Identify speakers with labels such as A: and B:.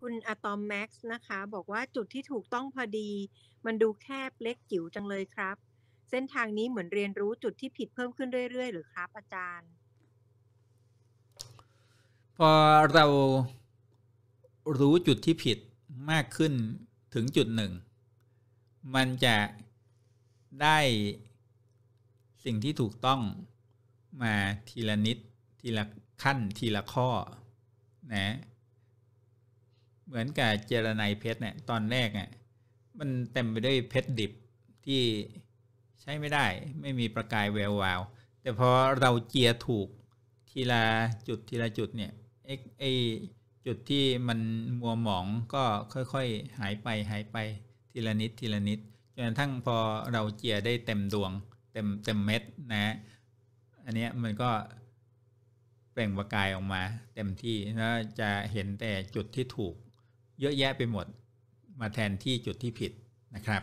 A: คุณอะตอมแม็กซ์นะคะ บอกว่าจุดที่ถูกต้องพอดี มันดูแคบเล็กจิ๋วจังเลยครับ เส้นทางนี้เหมือนเรียนรู้จุดที่ผิดเพิ่มขึ้นเรื่อยๆหรือครับอาจารย์
B: พอเรารู้จุดที่ผิดมากขึ้นถึงจุดหนึ่งมันจะได้สิ่งที่ถูกต้องมาทีละนิดทีละขั้นทีละข้อ นะเหมือนกับเจรไนเพชรเนี่ยตอนแรกเนี่ยมันเต็มไปด้วยเพชรดิบ ที่ใช้ไม่ได้ ไม่มีประกายแวววาว แต่พอเราเจียถูกทีละจุดทีละจุดเนี่ยไอจุดที่มันมัวหมองก็ค่อยๆ หายไปหายไป ทีละนิดทีละนิด จนกระทั่งพอเราเจียได้เต็มดวง เต็มเต็มเม็ดนะ อันนี้มันก็เปล่งประกายออกมา เต็มที่แล้วจะเห็นแต่จุดที่ถูกเยอะแยะไปหมดมาแทนที่จุดที่ผิดนะครับ